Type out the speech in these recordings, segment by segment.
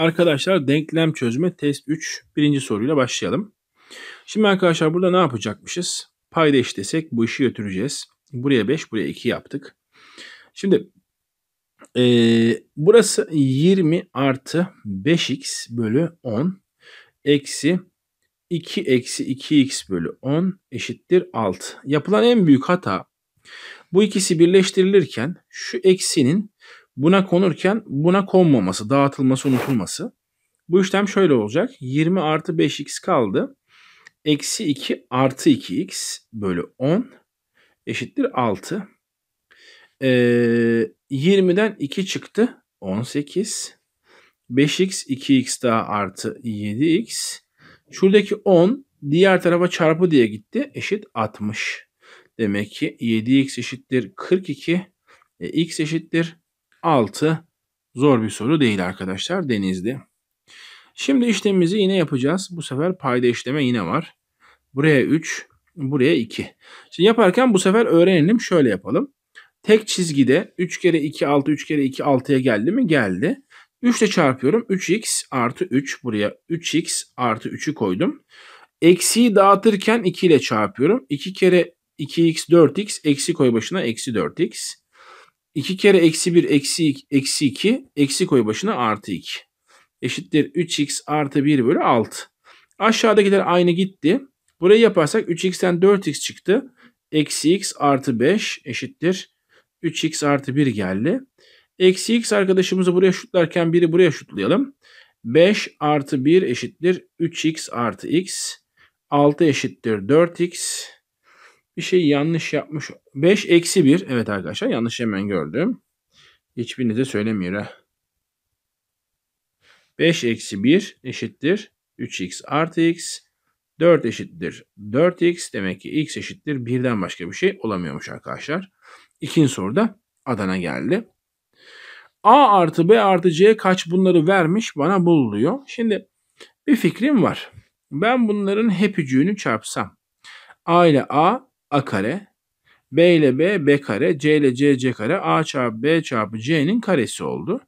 Arkadaşlar denklem çözme test 3 birinci soruyla başlayalım. Şimdi arkadaşlar burada ne yapacakmışız? Payda eşitlesek bu işi götüreceğiz. Buraya 5 buraya 2 yaptık. Şimdi e, burası 20 artı 5x bölü 10 eksi 2 eksi 2x bölü 10 eşittir 6. Yapılan en büyük hata bu ikisi birleştirilirken şu eksinin Buna konurken buna konmaması, dağıtılması, unutulması. Bu işlem şöyle olacak. 20 artı 5x kaldı. Eksi 2 artı 2x bölü 10 eşittir 6. Ee, 20'den 2 çıktı. 18. 5x 2x daha artı 7x. Şuradaki 10 diğer tarafa çarpı diye gitti. Eşit 60. Demek ki 7x eşittir 42. E, x eşittir 6 zor bir soru değil arkadaşlar denizli. Şimdi işlemimizi yine yapacağız. Bu sefer payda işleme yine var. Buraya 3, buraya 2. Şimdi yaparken bu sefer öğrenelim. Şöyle yapalım. Tek çizgide 3 kere 2 6, 3 kere 2 6'ya geldi mi? Geldi. 3 ile çarpıyorum. 3x artı 3 buraya 3x artı 3'ü koydum. Eksiyi dağıtırken 2 ile çarpıyorum. 2 kere 2x 4x eksi koy başına eksi 4x. 2 kere eksi 1 eksi, eksi 2 eksi koy başına artı 2. Eşittir 3x artı 1 bölü 6. Aşağıdakiler aynı gitti. Burayı yaparsak 3x'ten 4x çıktı. Eksi x artı 5 eşittir. 3x artı 1 geldi. Eksi x arkadaşımızı buraya şutlarken biri buraya şutlayalım. 5 artı 1 eşittir 3x artı x. 6 eşittir 4x bir şey yanlış yapmış. 5 eksi 1. Evet arkadaşlar yanlış hemen gördüm. Hiçbirinize söylemiyor ha. 5 eksi 1 eşittir 3x artı x. 4 eşittir 4x. Demek ki x eşittir birden başka bir şey olamıyormuş arkadaşlar. İkinci soruda Adana geldi. A artı B artı C kaç bunları vermiş bana buluyor. Şimdi bir fikrim var. Ben bunların hepücüğünü çarpsam A ile A a kare. B ile b b kare. C ile c c kare. A çarpı b çarpı c'nin karesi oldu.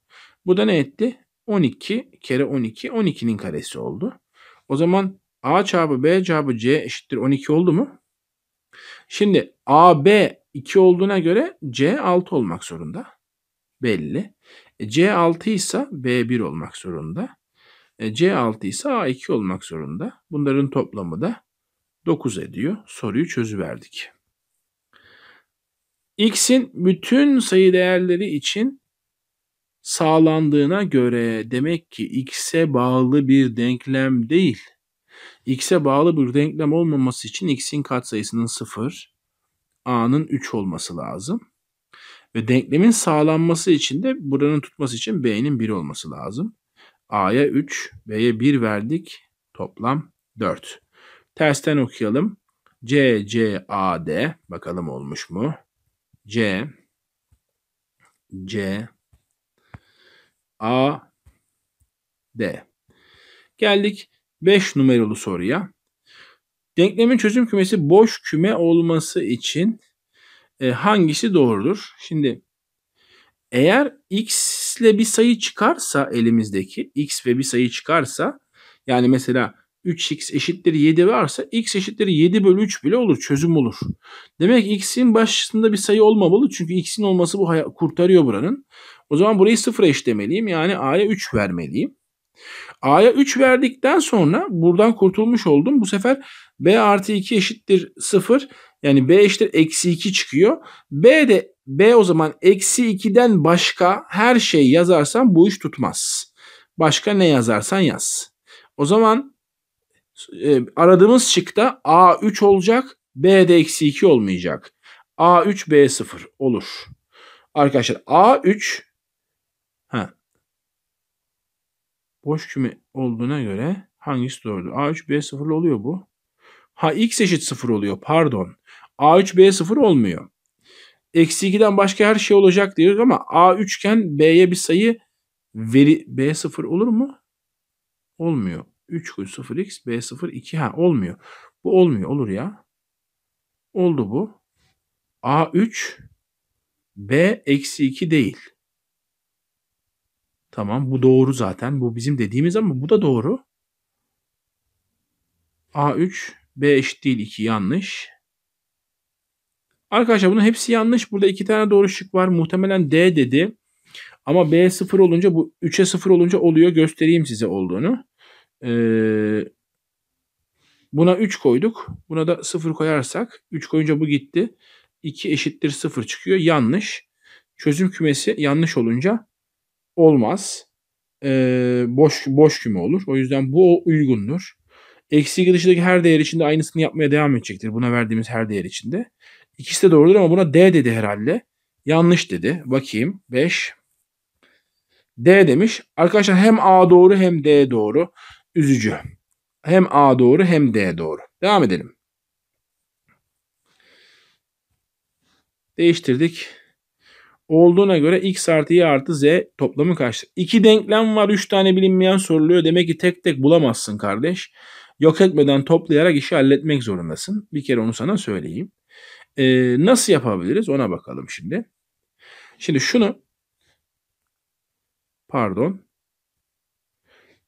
Bu da ne etti? 12 kere 12 12'nin karesi oldu. O zaman a çarpı b çarpı c eşittir 12 oldu mu? Şimdi AB 2 olduğuna göre C 6 olmak zorunda. Belli. E, c 6 ise B1 olmak zorunda. E, c 6 ise A2 olmak zorunda. Bunların toplamı da 9 ediyor. Soruyu çözüverdik. X'in bütün sayı değerleri için sağlandığına göre demek ki X'e bağlı bir denklem değil. X'e bağlı bir denklem olmaması için X'in katsayısının 0, A'nın 3 olması lazım. Ve denklemin sağlanması için de buranın tutması için B'nin 1 olması lazım. A'ya 3, B'ye 1 verdik. Toplam 4. Tersten okuyalım. C, C, A, D. Bakalım olmuş mu? C, C, A, D. Geldik 5 numaralı soruya. Denklemin çözüm kümesi boş küme olması için e, hangisi doğrudur? Şimdi eğer x ile bir sayı çıkarsa elimizdeki x ve bir sayı çıkarsa yani mesela 3x eşittir 7 varsa x eşittir 7 bölü 3 bile olur. Çözüm olur. Demek x'in başında bir sayı olmamalı. Çünkü x'in olması bu kurtarıyor buranın. O zaman burayı sıfıra eşlemeliyim. Yani a'ya 3 vermeliyim. A'ya 3 verdikten sonra buradan kurtulmuş oldum. Bu sefer B artı 2 eşittir 0. Yani B eşittir eksi 2 çıkıyor. B de B o zaman eksi 2'den başka her şey yazarsan bu iş tutmaz. Başka ne yazarsan yaz. O zaman e, aradığımız şıkta A3 olacak, B'de eksi 2 olmayacak. A3, B0 olur. Arkadaşlar A3 ha, boş küme olduğuna göre hangisi doğru? A3, B0 oluyor bu. Ha x eşit 0 oluyor pardon. A3, B0 olmuyor. Eksi 2'den başka her şey olacak diyoruz ama A3 iken B'ye bir sayı veri B0 olur mu? Olmuyor. 3 koy 0x b0 2 ha olmuyor. Bu olmuyor olur ya. Oldu bu. a3 b eksi 2 değil. Tamam bu doğru zaten. Bu bizim dediğimiz ama bu da doğru. A3 B eşit değil 2 yanlış. Arkadaşlar bunun hepsi yanlış. Burada iki tane doğru şık var. Muhtemelen D dedi. Ama B 0 olunca bu 3'e 0 olunca oluyor. Göstereyim size olduğunu. Ee, buna 3 koyduk. Buna da 0 koyarsak 3 koyunca bu gitti. 2 eşittir 0 çıkıyor. Yanlış. Çözüm kümesi yanlış olunca olmaz. Ee, boş boş küme olur. O yüzden bu uygundur. Eksi dışındaki her değer içinde aynısını yapmaya devam edecektir. Buna verdiğimiz her değer içinde. İkisi de doğrudur ama buna D dedi herhalde. Yanlış dedi. Bakayım. 5. D demiş. Arkadaşlar hem A doğru hem D doğru üzücü. Hem A doğru hem D doğru. Devam edelim. Değiştirdik. Olduğuna göre x artı y artı z toplamı kaçtır? İki denklem var. Üç tane bilinmeyen soruluyor. Demek ki tek tek bulamazsın kardeş. Yok etmeden toplayarak işi halletmek zorundasın. Bir kere onu sana söyleyeyim. Ee, nasıl yapabiliriz ona bakalım şimdi. Şimdi şunu pardon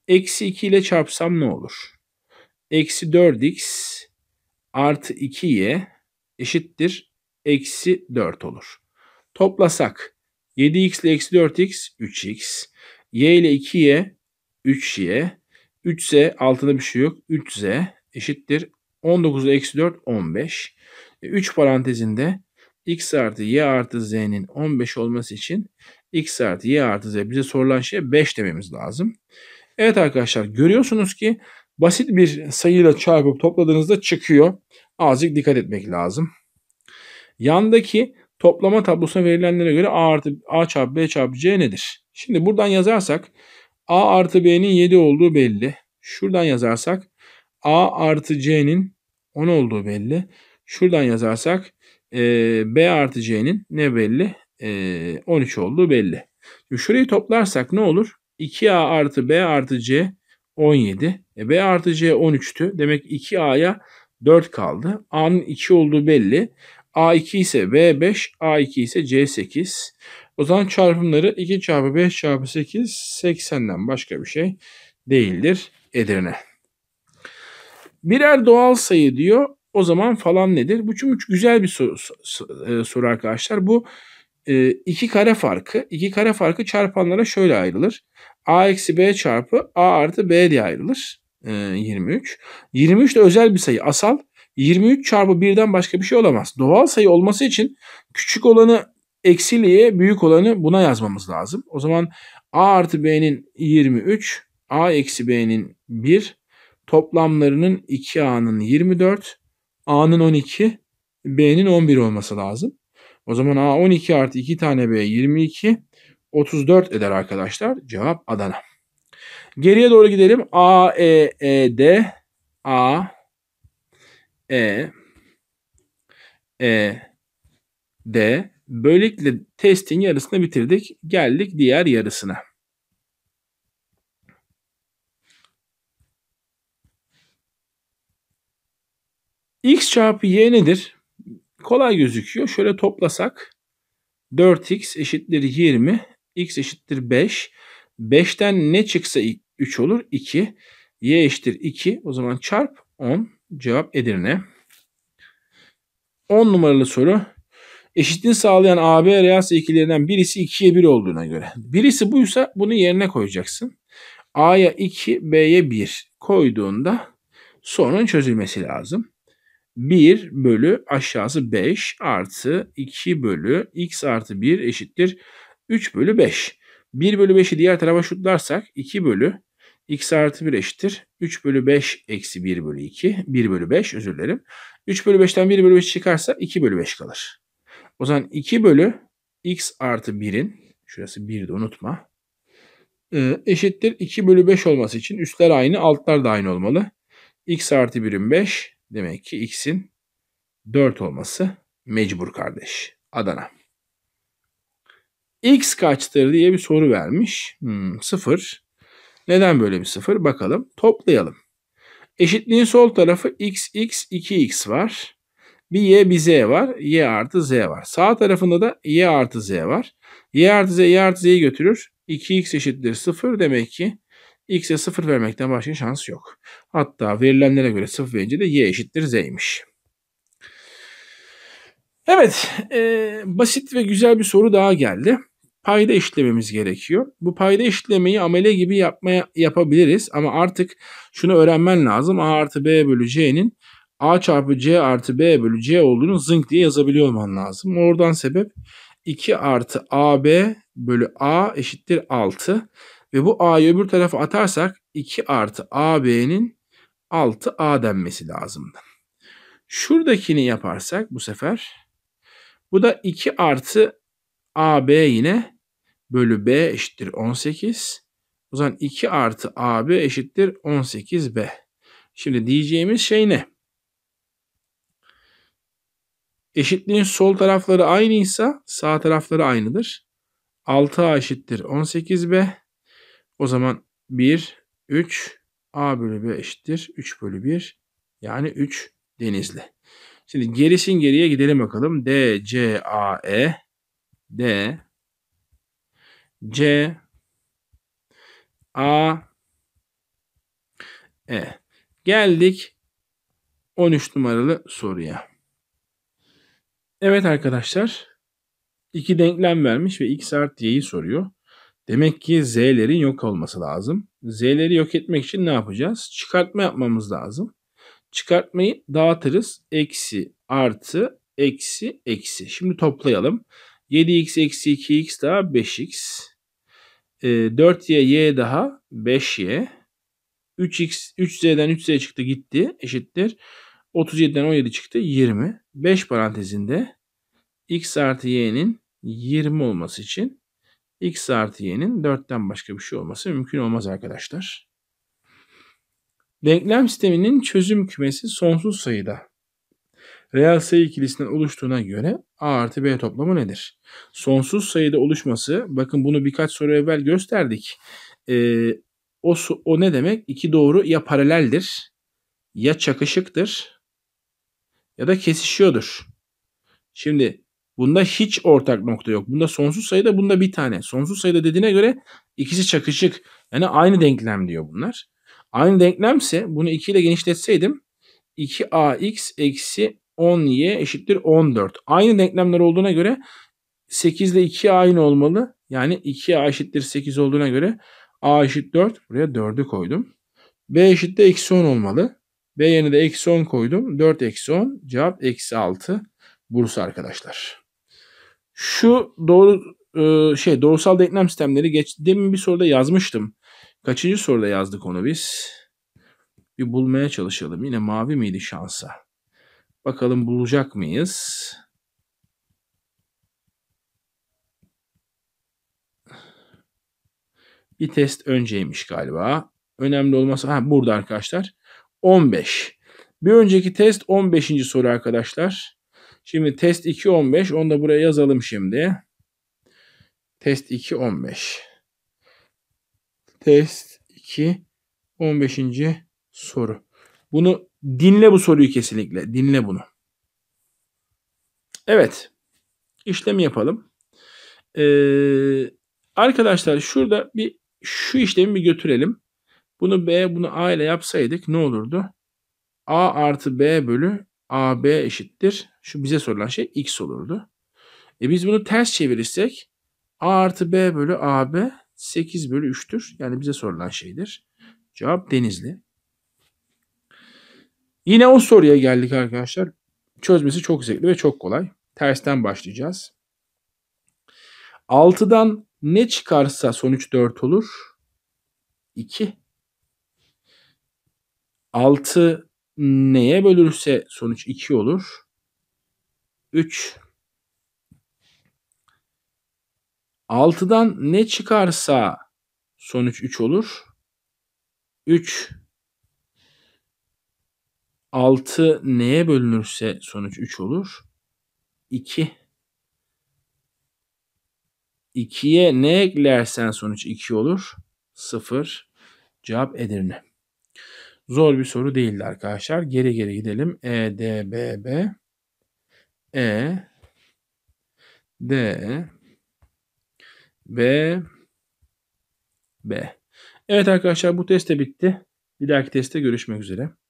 Eksi 2 ile çarpsam ne olur? Eksi 4x artı 2y eşittir eksi 4 olur. Toplasak 7x ile eksi 4x 3x. y ile 2y 3y. 3 z altında bir şey yok. 3 z eşittir 19 eksi 4 15. 3 parantezinde x artı y artı z'nin 15 olması için x artı y artı z bize sorulan şey 5 dememiz lazım. Evet arkadaşlar görüyorsunuz ki basit bir sayıyla çarpıp topladığınızda çıkıyor. Azıcık dikkat etmek lazım. Yandaki toplama tablosuna verilenlere göre A, artı, A çarpı B çarpı C nedir? Şimdi buradan yazarsak A artı B'nin 7 olduğu belli. Şuradan yazarsak A artı C'nin 10 olduğu belli. Şuradan yazarsak e, B artı C'nin ne belli? E, 13 olduğu belli. şurayı toplarsak ne olur? 2A artı B artı C 17. E B artı C 13'tü. Demek 2A'ya 4 kaldı. A'nın 2 olduğu belli. A2 ise B5, A2 ise C8. O zaman çarpımları 2 çarpı 5 çarpı 8 80'den başka bir şey değildir Edirne. Birer doğal sayı diyor. O zaman falan nedir? Bu çünkü güzel bir soru, e, soru arkadaşlar. Bu e, iki kare farkı. iki kare farkı çarpanlara şöyle ayrılır. A eksi B çarpı A artı B diye ayrılır. E, 23. 23 de özel bir sayı. Asal. 23 çarpı birden başka bir şey olamaz. Doğal sayı olması için küçük olanı eksiliğe büyük olanı buna yazmamız lazım. O zaman A artı B'nin 23, A eksi B'nin 1, toplamlarının 2A'nın 24, A'nın 12, B'nin 11 olması lazım. O zaman A12 artı 2 tane B 22 34 eder arkadaşlar. Cevap Adana. Geriye doğru gidelim. A, E, E, D, A, E, E, D. Böylelikle testin yarısını bitirdik. Geldik diğer yarısına. X çarpı Y nedir? kolay gözüküyor. Şöyle toplasak 4x eşittir 20, x eşittir 5. 5'ten ne çıksa 3 olur 2. y eşittir 2 o zaman çarp 10 cevap Edirne. 10 numaralı soru. Eşitliği sağlayan AB reals ikilerinden birisi 2'ye 1 olduğuna göre. Birisi buysa bunu yerine koyacaksın. A'ya 2, B'ye 1 koyduğunda sorunun çözülmesi lazım. 1 bölü aşağısı 5 artı 2 bölü x artı 1 eşittir 3 bölü 5. 1 bölü 5'i diğer tarafa şutlarsak 2 bölü x artı 1 eşittir. 3 bölü 5 eksi 1 bölü 2. 1 bölü 5 özür dilerim. 3 bölü 5'ten 1 bölü 5 çıkarsa 2 bölü 5 kalır. O zaman 2 bölü x artı 1'in şurası de unutma. E, eşittir 2 bölü 5 olması için üstler aynı altlar da aynı olmalı. x artı 1'in 5 Demek ki x'in 4 olması mecbur kardeş. Adana. X kaçtır diye bir soru vermiş. Hmm, sıfır. Neden böyle bir sıfır? Bakalım. Toplayalım. Eşitliğin sol tarafı x, x, 2x var. Bir y, bir z var. Y artı z var. Sağ tarafında da y artı z var. Y artı z, y artı z'yi götürür. 2x eşittir 0. Demek ki x'e 0 vermekten başka şans yok. Hatta verilenlere göre 0 verince de y eşittir z'ymiş. Evet, e, basit ve güzel bir soru daha geldi. Payda eşitlememiz gerekiyor. Bu payda eşitlemeyi amele gibi yapmaya yapabiliriz ama artık şunu öğrenmen lazım. A artı B bölü C'nin A çarpı C artı B bölü C olduğunu zınk diye yazabiliyor olman lazım. Oradan sebep 2 artı AB bölü A eşittir 6. Ve bu a'yı öbür tarafa atarsak 2 artı ab'nin 6a denmesi lazımdı. Şuradakini yaparsak bu sefer bu da 2 artı ab yine bölü b eşittir 18. O zaman 2 artı ab eşittir 18b. Şimdi diyeceğimiz şey ne? Eşitliğin sol tarafları aynıysa sağ tarafları aynıdır. 6a eşittir 18b. O zaman 1, 3, A bölü B eşittir. 3 bölü 1 yani 3 denizli. Şimdi gerisin geriye gidelim bakalım. D, C, A, E, D, C, A, E. Geldik 13 numaralı soruya. Evet arkadaşlar. iki denklem vermiş ve x artı y'yi soruyor. Demek ki Z'lerin yok olması lazım. Z'leri yok etmek için ne yapacağız? Çıkartma yapmamız lazım. Çıkartmayı dağıtırız. Eksi artı eksi eksi. Şimdi toplayalım. 7x eksi 2x daha 5x. 4y ee, y daha 5y. 3x 3z'den 3z çıktı gitti eşittir. 37'den 17 çıktı 20. 5 parantezinde x artı y'nin 20 olması için x artı y'nin 4'ten başka bir şey olması mümkün olmaz arkadaşlar. Denklem sisteminin çözüm kümesi sonsuz sayıda reel sayı ikilisinden oluştuğuna göre a artı b toplamı nedir? Sonsuz sayıda oluşması, bakın bunu birkaç soru evvel gösterdik. Ee, o, o ne demek? İki doğru ya paraleldir, ya çakışıktır, ya da kesişiyordur. Şimdi Bunda hiç ortak nokta yok. Bunda sonsuz sayıda, bunda bir tane. Sonsuz sayıda dediğine göre ikisi çakışık. Yani aynı denklem diyor bunlar. Aynı denklemse bunu 2 ile genişletseydim 2ax eksi 10y eşittir 14. Aynı denklemler olduğuna göre 8 ile 2 aynı olmalı. Yani 2a eşittir 8 olduğuna göre a eşit 4. Buraya 4'ü koydum. b eşit de eksi 10 olmalı. b yerine de eksi 10 koydum. 4 eksi 10 cevap eksi 6 Burası arkadaşlar. Şu doğru e, şey doğrusal denklem sistemleri geç, demin bir soruda yazmıştım. Kaçıncı soruda yazdık onu biz? Bir bulmaya çalışalım. Yine mavi miydi şansa? Bakalım bulacak mıyız? Bir test önceymiş galiba. Önemli olmasa ha burada arkadaşlar. 15. Bir önceki test 15. soru arkadaşlar. Şimdi test 2.15 onu da buraya yazalım şimdi. Test 2.15 Test 2 15. soru. Bunu dinle bu soruyu kesinlikle. Dinle bunu. Evet. İşlemi yapalım. Ee, arkadaşlar şurada bir şu işlemi bir götürelim. Bunu B bunu A ile yapsaydık ne olurdu? A artı B bölü AB eşittir. Şu bize sorulan şey X olurdu. E biz bunu ters çevirirsek A artı B bölü AB 8 bölü 3'tür. Yani bize sorulan şeydir. Cevap Denizli. Yine o soruya geldik arkadaşlar. Çözmesi çok zevkli ve çok kolay. Tersten başlayacağız. 6'dan ne çıkarsa sonuç 4 olur. 2. 6 neye bölürse sonuç 2 olur. 3 6'dan ne çıkarsa sonuç 3 olur. 3 6 neye bölünürse sonuç 3 olur. 2 2'ye ne eklersen sonuç 2 olur. 0 cevap Edirne. Zor bir soru değildi arkadaşlar. Geri geri gidelim. E, D, B, B. E, D, B, B. Evet arkadaşlar bu test de bitti. Bir dahaki testte görüşmek üzere.